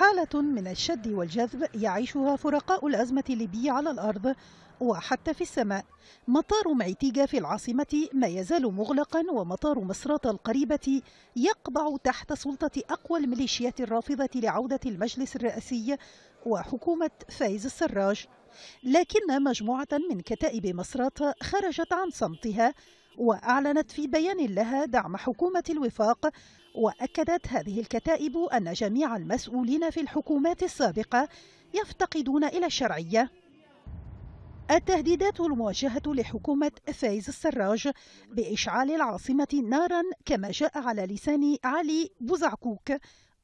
حالة من الشد والجذب يعيشها فرقاء الأزمة الليبية على الأرض وحتى في السماء مطار معتيجة في العاصمة ما يزال مغلقا ومطار مصرات القريبة يقبع تحت سلطة أقوى الميليشيات الرافضة لعودة المجلس الرئاسي وحكومة فايز السراج لكن مجموعة من كتائب مصرات خرجت عن صمتها وأعلنت في بيان لها دعم حكومة الوفاق وأكدت هذه الكتائب أن جميع المسؤولين في الحكومات السابقة يفتقدون إلى الشرعية التهديدات الموجهة لحكومة فايز السراج بإشعال العاصمة نارا كما جاء على لسان علي بوزعكوك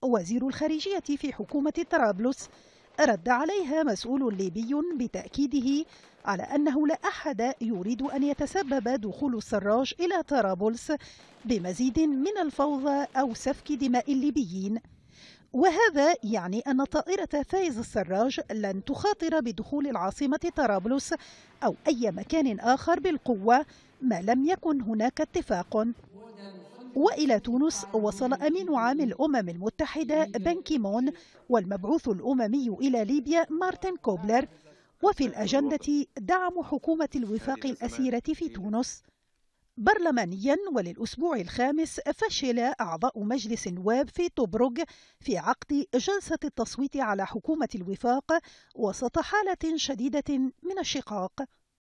وزير الخارجية في حكومة طرابلس رد عليها مسؤول ليبي بتأكيده على أنه لا أحد يريد أن يتسبب دخول السراج إلى طرابلس بمزيد من الفوضى أو سفك دماء الليبيين وهذا يعني أن طائرة فايز السراج لن تخاطر بدخول العاصمة طرابلس أو أي مكان آخر بالقوة ما لم يكن هناك اتفاق وإلى تونس وصل أمين عام الأمم المتحدة كيمون والمبعوث الأممي إلى ليبيا مارتن كوبلر وفي الأجندة دعم حكومة الوفاق الأسيرة في تونس برلمانيا وللأسبوع الخامس فشل أعضاء مجلس النواب في طبرق في عقد جلسة التصويت على حكومة الوفاق وسط حالة شديدة من الشقاق